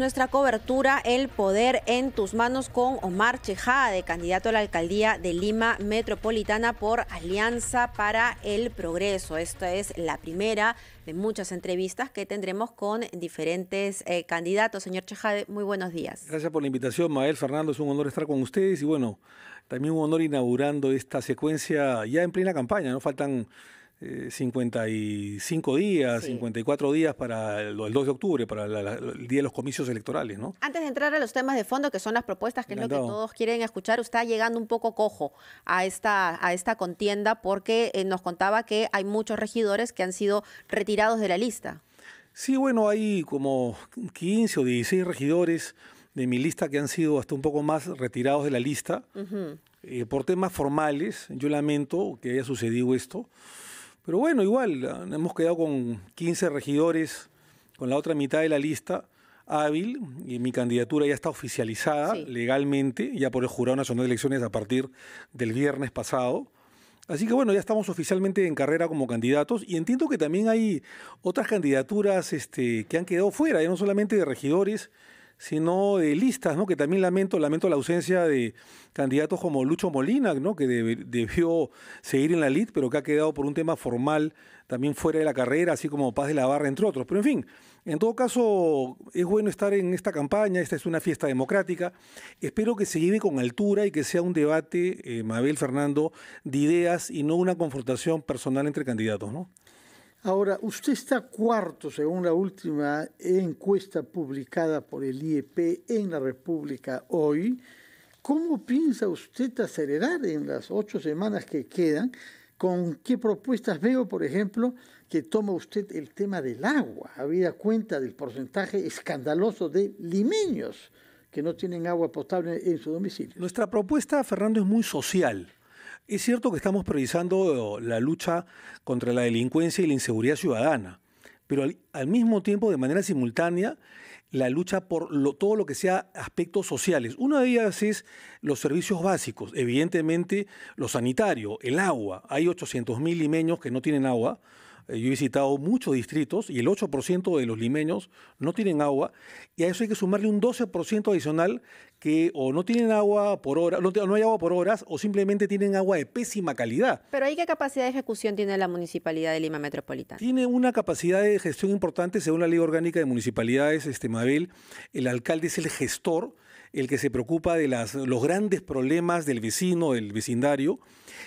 Nuestra cobertura El Poder en tus manos con Omar Chejade, candidato a la alcaldía de Lima Metropolitana por Alianza para el Progreso. Esta es la primera de muchas entrevistas que tendremos con diferentes eh, candidatos. Señor Chejade, muy buenos días. Gracias por la invitación, Mael Fernando. Es un honor estar con ustedes y bueno, también un honor inaugurando esta secuencia ya en plena campaña. No faltan 55 eh, días, 54 días para el, 2 de octubre, para el día de los comicios electorales, ¿no? Antes de entrar a los temas de fondo, que son las propuestas, que es lo que todos quieren escuchar, usted está llegando un poco cojo a esta, a esta contienda porque eh, nos contaba que hay muchos regidores que han sido retirados de la lista. Sí, bueno, hay como 15 o 16 regidores de mi lista que han sido hasta un poco más retirados de la lista. Eh, por temas formales, yo lamento que haya sucedido esto. Pero bueno, igual, ah, hemos quedado con 15 regidores, con la otra mitad de la lista hábil, y mi candidatura ya está oficializada legalmente, ya por el Jurado Nacional de Elecciones a partir del viernes pasado. Así que bueno, ya estamos oficialmente en carrera como candidatos y entiendo que también hay otras candidaturas este, que han quedado fuera, ya no solamente de regidores, sino de listas, ¿no? Que también lamento, lamento la ausencia de candidatos como Lucho Molina, ¿no? Que debió seguir en la lid, pero que ha quedado por un tema formal también fuera de la carrera, así como Paz de la Barra, entre otros. Pero en fin, en todo caso, es bueno estar en esta campaña, esta es una fiesta democrática. Espero que se lleve con altura y que sea un debate, eh, Mabel Fernando, de ideas y no una confrontación personal entre candidatos, ¿no? Ahora, usted está cuarto, según la última encuesta publicada por el IEP en la República hoy. ¿Cómo piensa usted acelerar en las ocho semanas que quedan? ¿Con qué propuestas veo, por ejemplo, que toma usted el tema del agua, habida cuenta del porcentaje escandaloso de limeños que no tienen agua potable en su domicilio? Nuestra propuesta, Fernando, es muy social. Es cierto que estamos priorizando oh, la lucha contra la delincuencia y la inseguridad ciudadana, pero al, mismo tiempo, de manera simultánea, la lucha por lo, todo lo que sea aspectos sociales. Una de ellas es los servicios básicos, evidentemente lo sanitario, el agua. Hay mil limeños que no tienen agua, eh, yo he visitado muchos distritos y el 8% de los limeños no tienen agua y a eso hay que sumarle un 12% adicional que o no tienen agua por hora, no, no, hay agua por horas o simplemente tienen agua de pésima calidad. Pero ¿hay qué capacidad de ejecución tiene la Municipalidad de Lima Metropolitana? Tiene una capacidad de gestión importante según la Ley Orgánica de Municipalidades, este Mabel, el alcalde es el gestor el que se preocupa de los grandes problemas del vecino, del vecindario,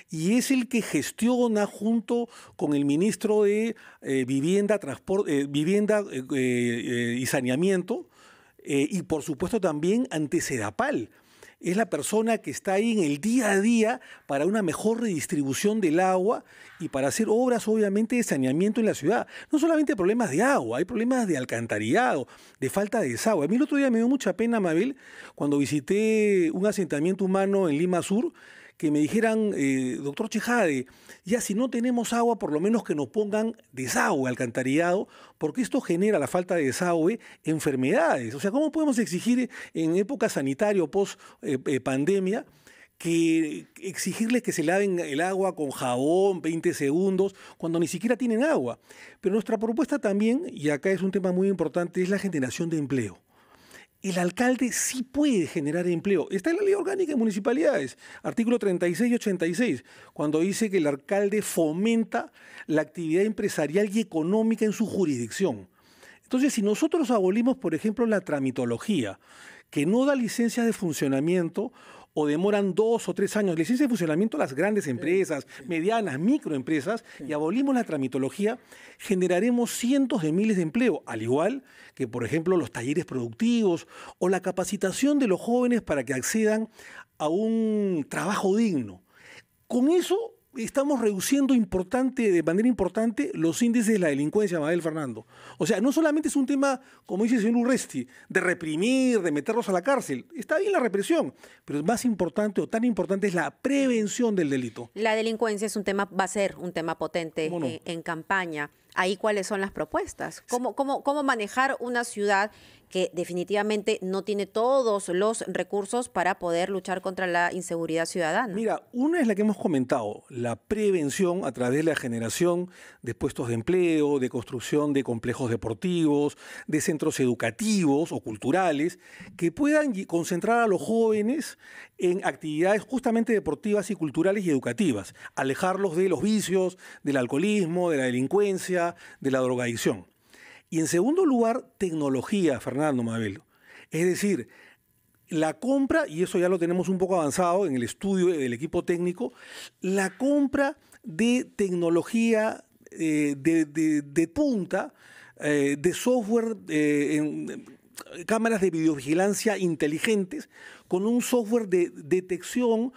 y es el que gestiona junto con el ministro de eh, Vivienda, eh, vivienda eh, y Saneamiento, y por supuesto también ante Sedapal es la persona que está ahí en el día a día para una mejor redistribución del agua y para hacer obras, obviamente, de saneamiento en la ciudad. No solamente problemas de agua, hay problemas de alcantarillado, de falta de desagüe. A mí el otro día me dio mucha pena, Mabel, cuando visité un asentamiento humano en Lima Sur que me dijeran, eh, doctor Chejade, ya si no tenemos agua, por lo menos que nos pongan desagüe, alcantarillado, porque esto genera la falta de desagüe, enfermedades. O sea, ¿cómo podemos exigir en época sanitaria o post-pandemia? Eh, eh, que exigirles que se laven el agua con jabón 20 segundos cuando ni siquiera tienen agua. Pero nuestra propuesta también, y acá es un tema muy importante, es la generación de empleo el alcalde sí puede generar empleo. Está en la ley orgánica de municipalidades, artículo 36 y 86, cuando dice que el alcalde fomenta la actividad empresarial y económica en su jurisdicción. Entonces, si nosotros abolimos, por ejemplo, la tramitología, que no da licencias de funcionamiento o demoran dos o tres años. Licencia de funcionamiento a las grandes empresas, medianas, microempresas, y abolimos la tramitología, generaremos cientos de miles de empleo, al igual que, por ejemplo, los talleres productivos o la capacitación de los jóvenes para que accedan a un trabajo digno. Con eso estamos reduciendo importante, de manera importante los índices de la delincuencia, Mabel Fernando. O sea, no solamente es un tema, como dice el señor Urresti, de reprimir, de meterlos a la cárcel. Está bien la represión, pero es más importante o tan importante es la prevención del delito. La delincuencia es un tema, va a ser un tema potente eh, en, campaña ahí cuáles son las propuestas, cómo, cómo, cómo manejar una ciudad que definitivamente no tiene todos los recursos para poder luchar contra la inseguridad ciudadana. Mira, una es la que hemos comentado, la prevención a través de la generación de puestos de empleo, de construcción de complejos deportivos, de centros educativos o culturales, que puedan concentrar a los jóvenes en actividades justamente deportivas y culturales y educativas, alejarlos de los vicios, del alcoholismo, de la delincuencia, de la drogadicción. Y en segundo lugar, tecnología, Fernando Mabel. Es decir, la compra, y eso ya lo tenemos un poco avanzado en el estudio del equipo técnico, la compra de tecnología eh, de, punta, eh, de software, eh, en, cámaras de videovigilancia inteligentes con un software de detección,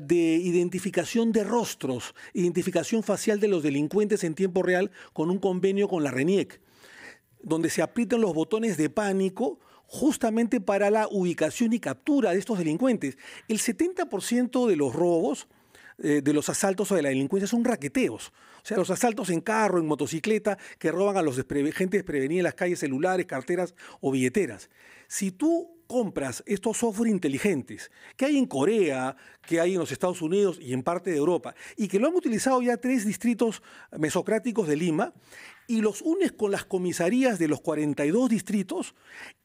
de identificación de rostros, identificación facial de los delincuentes en tiempo real con un convenio con la RENIEC donde se aprietan los botones de pánico justamente para la ubicación y captura de estos delincuentes. El 70% de los robos, eh, de los asaltos o de la delincuencia son raqueteos. O sea, los asaltos en carro, en motocicleta, que roban a los gente desprevenida en las calles, celulares, carteras o billeteras. Si tú compras estos software inteligentes que hay en Corea, que hay en los Estados Unidos y en parte de Europa, y que lo han utilizado ya tres distritos mesocráticos de Lima, y los unes con las comisarías de los 42 distritos,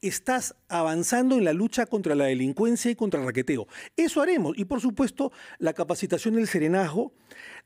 estás avanzando en la lucha contra la delincuencia y contra el raqueteo. Eso haremos. Y por supuesto, la capacitación del serenazgo,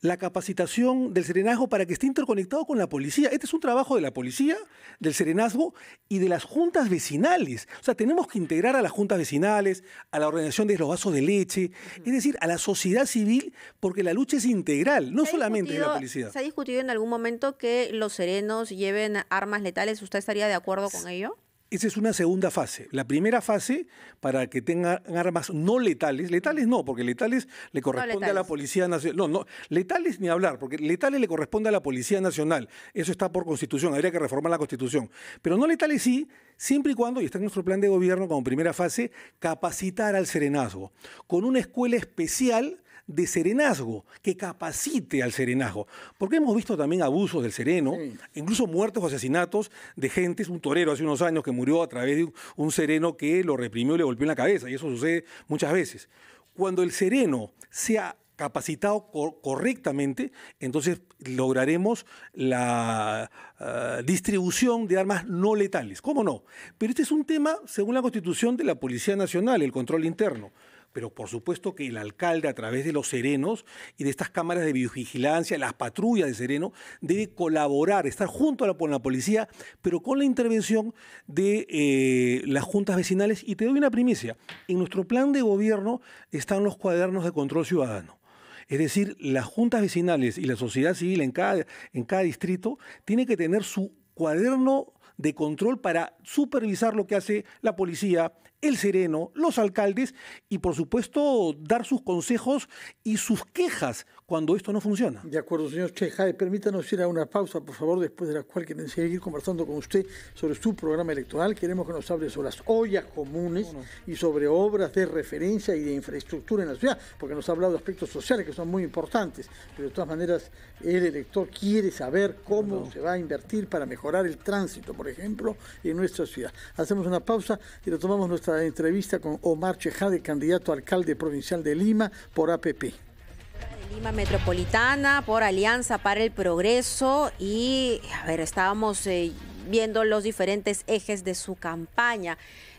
la capacitación del serenazgo para que esté interconectado con la policía. Este es un trabajo de la policía, del serenazgo y de las juntas vecinales. O sea, tenemos que integrar a las juntas vecinales, a la organización de los vasos de leche, es decir, a la sociedad civil, porque la lucha es integral, no solamente de la policía. Se ha discutido en algún momento que los serenos lleven armas letales, ¿usted estaría de acuerdo con ello? Esa es una segunda fase. La primera fase, para que tengan armas no letales, letales no, porque letales le corresponde a la Policía Nacional. No, no, letales ni hablar, porque letales le corresponde a la Policía Nacional. Eso está por constitución, habría que reformar la constitución. Pero no letales sí, siempre y cuando, y está en nuestro plan de gobierno como primera fase, capacitar al serenazgo, con una escuela especial de serenazgo, que capacite al serenazgo. Porque hemos visto también abusos del sereno, incluso muertos o asesinatos de gentes, un torero hace unos años que murió a través de un sereno que lo reprimió y le golpeó en la cabeza, y eso sucede muchas veces. Cuando el sereno sea capacitado correctamente, entonces lograremos la ah, distribución de armas no letales. ¿Cómo no? Pero este es un tema, según la Constitución, de la Policía Nacional, el control interno pero por supuesto que el alcalde a través de los serenos y de estas cámaras de videovigilancia, las patrullas de sereno, debe colaborar, estar junto a la, con la policía, pero con la intervención de eh, las juntas vecinales. Y te doy una primicia, en nuestro plan de gobierno están los cuadernos de control ciudadano. Es decir, las juntas vecinales y la sociedad civil en cada, en cada distrito tiene que tener su cuaderno de control para supervisar lo que hace la policía, el Sereno, los alcaldes y por supuesto dar sus consejos y sus quejas cuando esto no funciona. De acuerdo, señor Cheja Permítanos ir a una pausa, por favor, después de la cual queremos seguir conversando con usted sobre su programa electoral. Queremos que nos hable sobre las ollas comunes y sobre obras de referencia y de infraestructura en la ciudad, porque nos ha hablado de aspectos sociales que son muy importantes, pero de todas maneras el elector quiere saber cómo se va a invertir para mejorar el tránsito, por ejemplo, en nuestra ciudad. Hacemos una pausa y retomamos nuestra entrevista con Omar Chejade, candidato alcalde provincial de Lima por APP. Lima Metropolitana por Alianza para el Progreso y, a ver, estábamos eh, viendo los diferentes ejes de su campaña.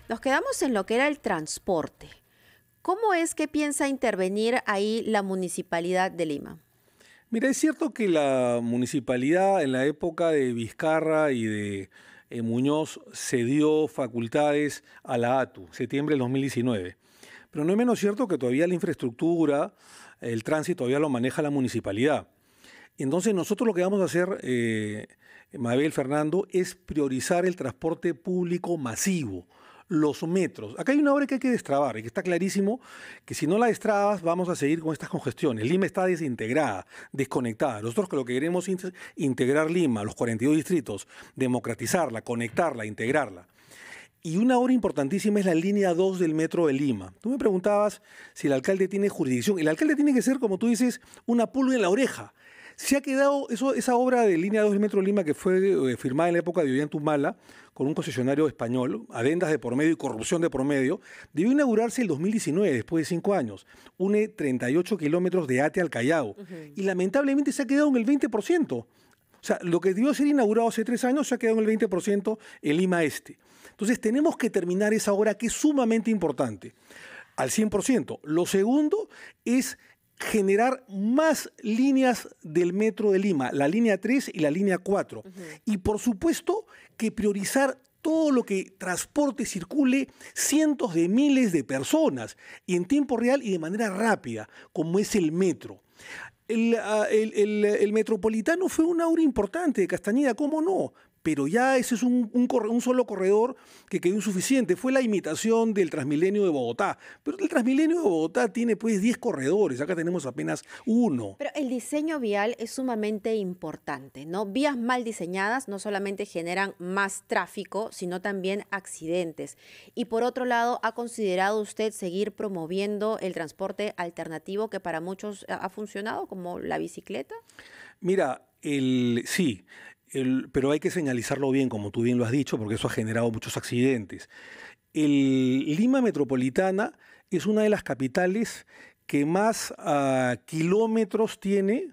Nos quedamos en lo que era el transporte. ¿Cómo es que piensa intervenir ahí la Municipalidad de Lima? Mira, es cierto que la municipalidad en la época de Vizcarra y de eh, Muñoz cedió facultades a la ATU, septiembre del 2019. Pero no es menos cierto que todavía la infraestructura, el tránsito todavía lo maneja la municipalidad. Entonces nosotros lo que vamos a hacer, eh, Mabel Fernando, es priorizar el transporte público masivo los metros. Acá hay una obra que hay que destrabar y que está clarísimo que si no la destrabas vamos a seguir con estas congestiones. Lima está desintegrada, desconectada. Nosotros lo que queremos es integrar Lima, los 42 distritos, democratizarla, conectarla, integrarla. Y una obra importantísima es la línea 2 del metro de Lima. Tú me preguntabas si el alcalde tiene jurisdicción. El alcalde tiene que ser, como tú dices, una pulga en la oreja. Se ha quedado, esa obra de línea 2 del metro de Lima que fue eh, firmada en la época de Ollanta por un concesionario español, adendas de por medio y corrupción de por medio, debió inaugurarse el 2019, después de cinco años. Une 38 kilómetros de Ate al Callao. Y lamentablemente se ha quedado en el 20%. O sea, lo que debió ser inaugurado hace tres años se ha quedado en el 20% en Lima Este. Entonces tenemos que terminar esa obra que es sumamente importante, al 100%. Lo segundo es generar más líneas del metro de Lima, la línea 3 y la línea 4. Y por supuesto que priorizar todo lo que transporte circule cientos de miles de personas y en tiempo real y de manera rápida, como es el metro. El, ah, metropolitano fue una obra importante de Castañeda, ¿cómo no? pero ya ese es un, solo corredor que quedó insuficiente. Fue la imitación del Transmilenio de Bogotá. Pero el Transmilenio de Bogotá tiene pues 10 corredores, acá tenemos apenas uno. Pero el diseño vial es sumamente importante, ¿no? Vías mal diseñadas no solamente generan más tráfico, sino también accidentes. Y por otro lado, ¿ha considerado usted seguir promoviendo el transporte alternativo que para muchos ha funcionado, como la bicicleta? Mira, el, sí, pero hay que señalizarlo bien, como tú bien lo has dicho, porque eso ha generado muchos accidentes. El Lima Metropolitana es una de las capitales que más ah, kilómetros tiene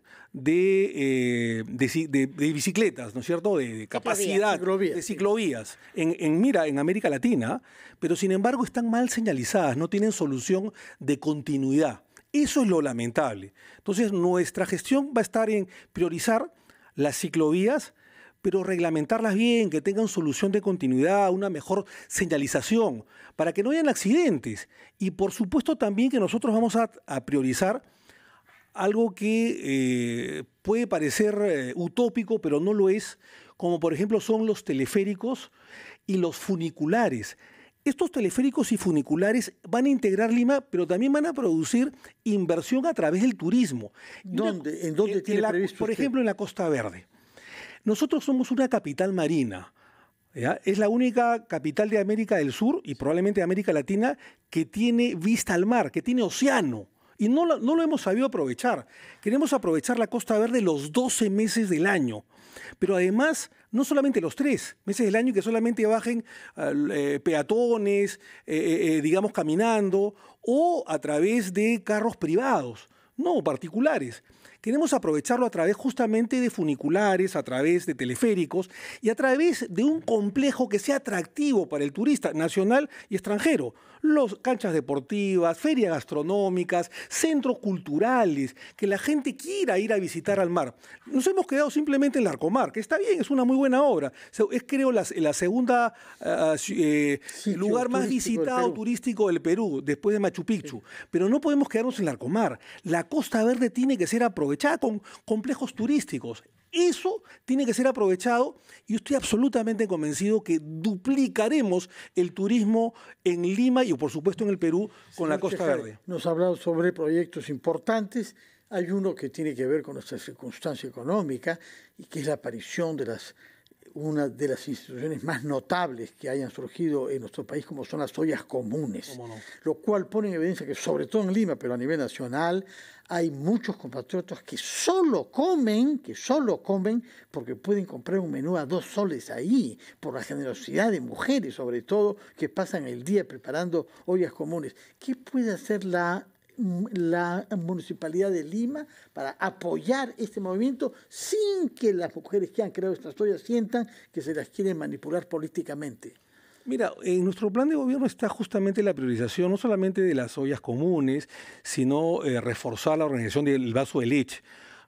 eh, de, de, bicicletas, ¿no es cierto? De, capacidad de ciclovías. mira, en América Latina, pero sin embargo están mal señalizadas, no tienen solución de continuidad. Eso es lo lamentable. Entonces, nuestra gestión va a estar en priorizar las ciclovías pero reglamentarlas bien, que tengan solución de continuidad, una mejor señalización, para que no hayan accidentes. Y por supuesto también que nosotros vamos a, priorizar algo que eh, puede parecer eh, utópico, pero no lo es, como por ejemplo son los teleféricos y los funiculares. Estos teleféricos y funiculares van a integrar Lima, pero también van a producir inversión a través del turismo. ¿Dónde, ¿En dónde tiene Por ejemplo, en la Costa Verde. Nosotros somos una capital marina. Es la única capital de América del Sur y probablemente de América Latina que tiene vista al mar, que tiene océano. Y no lo, hemos sabido aprovechar. Queremos aprovechar la Costa Verde los 12 meses del año. Pero además, no solamente los 3 meses del año que solamente bajen eh, peatones, eh, eh, digamos, caminando, o a través de carros privados, no, particulares queremos aprovecharlo a través justamente de funiculares, a través de teleféricos y a través de un complejo que sea atractivo para el turista nacional y extranjero los, canchas deportivas, ferias gastronómicas, centros culturales, que la gente quiera ir a visitar al mar. Nos hemos quedado simplemente en el Arcomar, que está bien, es una muy buena obra. Es creo la, la segunda ah, eh, lugar más visitado turístico del Perú, después de Machu Picchu. Pero no podemos quedarnos en el Arcomar. La Costa Verde tiene que ser aprovechada con complejos turísticos. Eso tiene que ser aprovechado y estoy absolutamente convencido que duplicaremos el turismo en Lima y por supuesto en el Perú con la Costa Verde. Nos ha hablado sobre proyectos importantes. Hay uno que tiene que ver con nuestra circunstancia económica y que es la aparición de las una de las instituciones más notables que hayan surgido en nuestro país, como son las ollas comunes, lo cual pone en evidencia que, sobre todo en Lima, pero a nivel nacional, hay muchos compatriotas que solo comen, que solo comen, porque pueden comprar un menú a dos soles ahí, por la generosidad de mujeres, sobre todo, que pasan el día preparando ollas comunes. ¿Qué puede hacer la la Municipalidad de Lima para apoyar este movimiento sin que las mujeres que han creado estas ollas sientan que se las quieren manipular políticamente? Mira, en nuestro plan de gobierno está justamente la priorización no solamente de las ollas comunes, sino eh, reforzar la organización del vaso de leche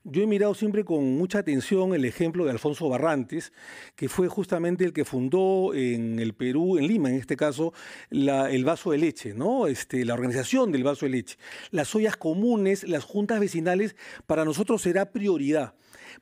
yo he mirado siempre con mucha atención el ejemplo de Alfonso Barrantes, que fue justamente el que fundó en el Perú, en Lima en este caso, el vaso de leche, ¿no? Este, la organización del vaso de leche. Las ollas comunes, las juntas vecinales, para nosotros será prioridad.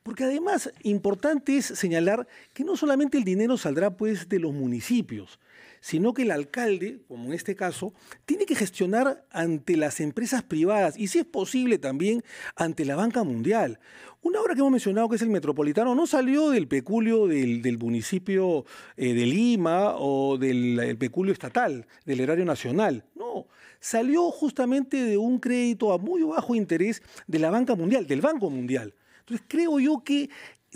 Porque además, importante es señalar que no solamente el dinero saldrá pues de los municipios, sino que el alcalde, como en este caso, tiene que gestionar ante las empresas privadas y si es posible también ante la banca mundial. Una obra que hemos mencionado que es el Metropolitano no salió del peculio del, municipio eh, de Lima o del peculio estatal, del erario nacional, no, salió justamente de un crédito a muy bajo interés de la banca mundial, del Banco Mundial. Entonces creo yo que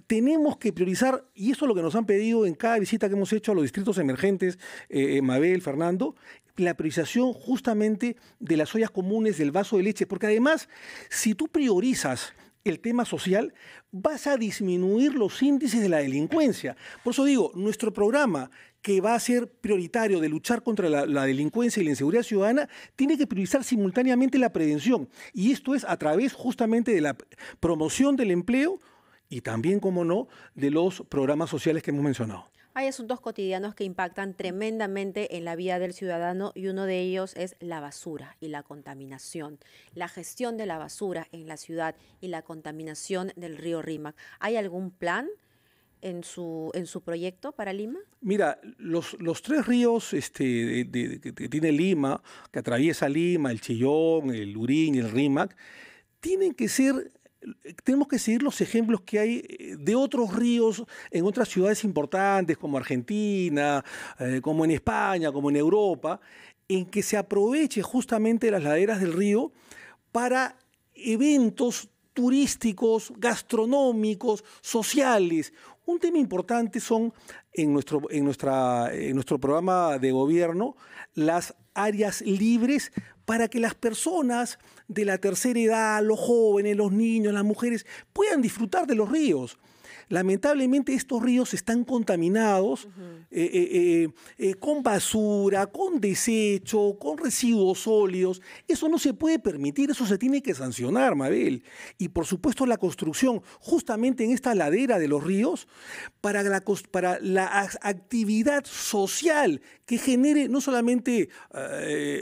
tenemos que priorizar, y eso es lo que nos han pedido en cada visita que hemos hecho a los distritos emergentes, eh, eh, Mabel, Fernando, la priorización justamente de las ollas comunes, del vaso de leche, porque además, si tú priorizas el tema social, vas a disminuir los índices de la delincuencia. Por eso digo, nuestro programa que va a ser prioritario de luchar contra la, la, delincuencia y la inseguridad ciudadana, tiene que priorizar simultáneamente la prevención. Y esto es a través justamente de la promoción del empleo y también, como no, de los programas sociales que hemos mencionado. Hay asuntos cotidianos que impactan tremendamente en la vida del ciudadano y uno de ellos es la basura y la contaminación. La gestión de la basura en la ciudad y la contaminación del río Rímac. ¿Hay algún plan? en su, en su proyecto para Lima? Mira, los, los tres ríos este, que tiene Lima, que atraviesa Lima, el Chillón, el Urín, el Rímac, tienen que ser tenemos que seguir los ejemplos que hay eh, de otros ríos en otras ciudades importantes como Argentina, eh, como en España, como en Europa, en que se aproveche justamente las laderas del río para eventos turísticos, gastronómicos, sociales. Un tema importante son en nuestro, en nuestra, en nuestro programa de gobierno las áreas libres para que las personas de la tercera edad, los jóvenes, los niños, las mujeres, puedan disfrutar de los ríos lamentablemente estos ríos están contaminados eh, eh, eh, con basura, con desecho, con residuos sólidos. Eso no se puede permitir, eso se tiene que sancionar, Mabel. Y por supuesto la construcción justamente en esta ladera de los ríos para la, para la actividad social que genere no solamente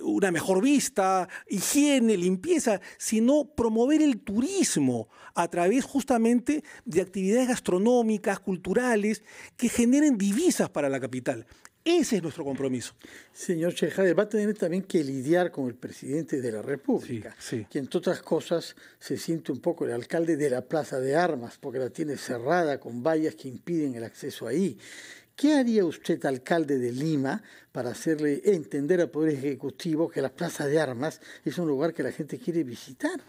una mejor vista, higiene, limpieza, sino promover el turismo a través justamente de actividades gastronómicas Económicas, culturales, que generen divisas para la capital. Ese es nuestro compromiso. Señor Chejade, va a tener también que lidiar con el presidente de la República, que entre otras cosas se siente un poco el alcalde de la Plaza de Armas, porque la tiene cerrada con vallas que impiden el acceso ahí. ¿Qué haría usted, alcalde de Lima, para hacerle entender al Poder Ejecutivo que la Plaza de Armas es un lugar que la gente quiere visitar?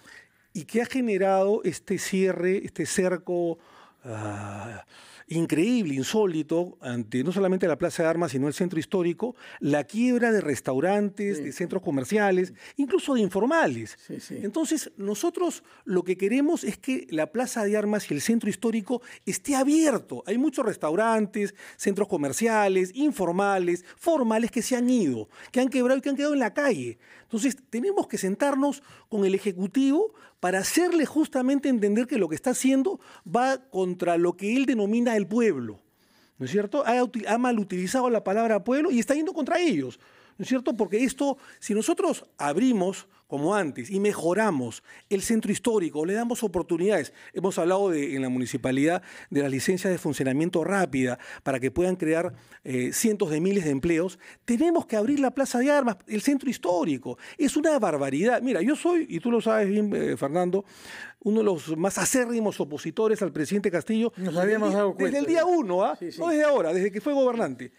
Y qué ha generado este cierre, este cerco Ah, increíble, insólito, ante no solamente la Plaza de Armas, sino el centro histórico, la quiebra de restaurantes, de centros comerciales, incluso de informales. Entonces, nosotros lo que queremos es que la Plaza de Armas y el centro histórico esté abierto. Hay muchos restaurantes, centros comerciales, informales, formales que se han ido, que han quebrado y que han quedado en la calle. Entonces, tenemos que sentarnos con el Ejecutivo para hacerle justamente entender que lo que está haciendo va contra lo que él denomina el pueblo. ¿No es cierto? Ha, malutilizado la palabra pueblo y está yendo contra ellos. ¿no es cierto? Porque esto, si nosotros abrimos como antes y mejoramos el centro histórico, le damos oportunidades. Hemos hablado en la municipalidad de las licencias de funcionamiento rápida para que puedan crear eh, cientos de miles de empleos. Tenemos que abrir la plaza de armas, el centro histórico. Es una barbaridad. Mira, yo soy, y tú lo sabes bien, eh, Fernando, uno de los más acérrimos opositores al presidente Castillo. Desde el día uno, ¿ah? No desde ahora, desde que fue gobernante.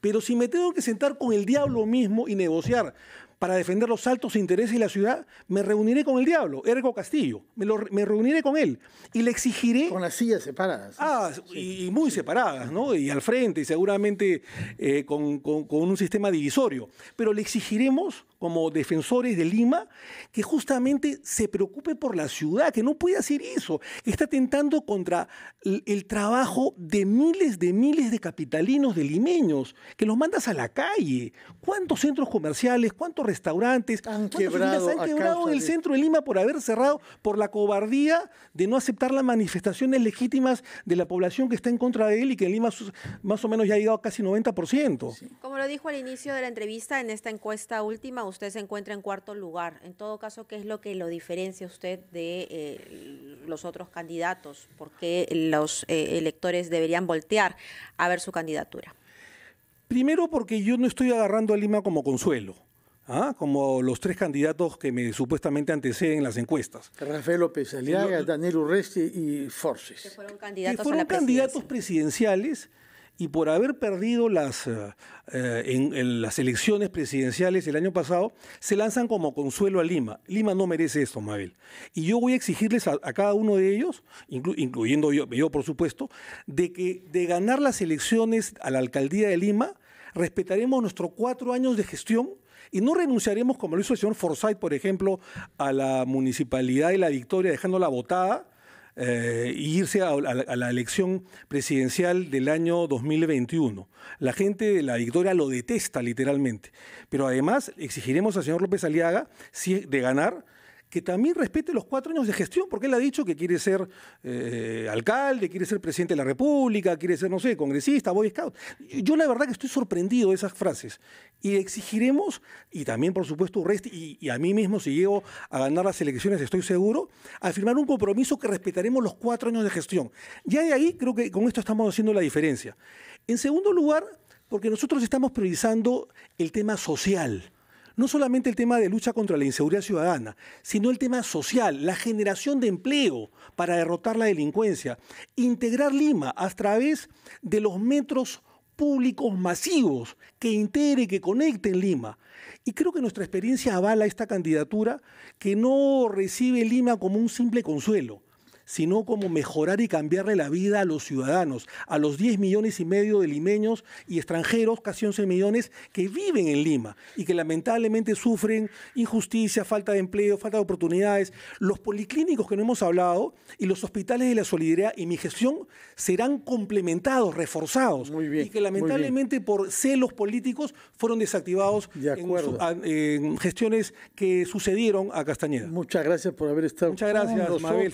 Pero si me tengo que sentar con el diablo mismo y negociar para defender los altos intereses de la ciudad, me reuniré con el diablo, Ergo Castillo. Me, reuniré con él y le exigiré. Con las sillas separadas. Ah, y, muy separadas, ¿no? Y al frente, y seguramente eh, con, con un sistema divisorio. Pero le exigiremos como defensores de Lima, que justamente se preocupe por la ciudad, que no puede hacer eso, que está tentando contra el, trabajo de miles de miles de capitalinos de limeños, que los mandas a la calle. ¿Cuántos centros comerciales, cuántos restaurantes han quebrado, han quebrado en el centro de Lima por haber cerrado por la cobardía de no aceptar las manifestaciones legítimas de la población que está en contra de él y que en Lima más o menos ya ha llegado a casi 90%? Como lo dijo al inicio de la entrevista, en esta encuesta última, usted se encuentra en cuarto lugar. En todo caso, ¿qué es lo que lo diferencia usted de eh, los otros candidatos? ¿Por qué los eh, electores deberían voltear a ver su candidatura? Primero porque yo no estoy agarrando a Lima como consuelo. ¿ah? como los tres candidatos que me supuestamente anteceden en las encuestas. Rafael López Aliaga, Daniel Urresti y Forces. Que fueron candidatos presidenciales y por haber perdido las, eh, eh, las elecciones presidenciales el año pasado, se lanzan como consuelo a Lima. Lima no merece esto, Mabel. Y yo voy a exigirles a, cada uno de ellos, incluyendo yo, yo, por supuesto, de que de ganar las elecciones a la alcaldía de Lima, respetaremos nuestros cuatro años de gestión y no renunciaremos, como lo hizo el señor Forsyth, por ejemplo, a la municipalidad de La Victoria, dejándola votada y eh, irse a, la elección presidencial del año 2021. La gente de la Victoria lo detesta literalmente. Pero además exigiremos al señor López Aliaga, de ganar, que también respete los cuatro años de gestión, porque él ha dicho que quiere ser eh, alcalde, quiere ser presidente de la República, quiere ser, no sé, congresista, boy scout. Yo la verdad que estoy sorprendido de esas frases. Y exigiremos, y también por supuesto y, a mí mismo si llego a ganar las elecciones, estoy seguro, a firmar un compromiso que respetaremos los cuatro años de gestión. Ya de ahí creo que con esto estamos haciendo la diferencia. En segundo lugar, porque nosotros estamos priorizando el tema social no solamente el tema de lucha contra la inseguridad ciudadana, sino el tema social, la generación de empleo para derrotar la delincuencia, integrar Lima a través de los metros públicos masivos que integre, que conecten Lima. Y creo que nuestra experiencia avala esta candidatura que no recibe Lima como un simple consuelo, sino como mejorar y cambiarle la vida a los ciudadanos, a los 10 millones y medio de limeños y extranjeros, casi 11 millones, que viven en Lima y que lamentablemente sufren injusticia, falta de empleo, falta de oportunidades. Los policlínicos que no hemos hablado y los hospitales de la solidaridad y mi gestión serán complementados, reforzados. y que lamentablemente por celos políticos fueron desactivados En, gestiones que sucedieron a Castañeda. Muchas gracias por haber estado Muchas gracias, Mabel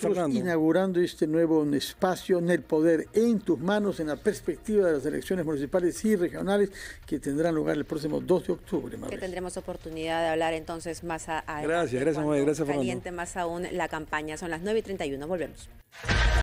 inaugurando este nuevo espacio en el poder en tus manos en la perspectiva de las elecciones municipales y regionales que tendrán lugar el próximo 2 de octubre. Que tendremos oportunidad de hablar entonces más a, a gracias, gracias, Mabel, gracias, Fernando. caliente más aún la campaña. Son las 9 y 31, volvemos.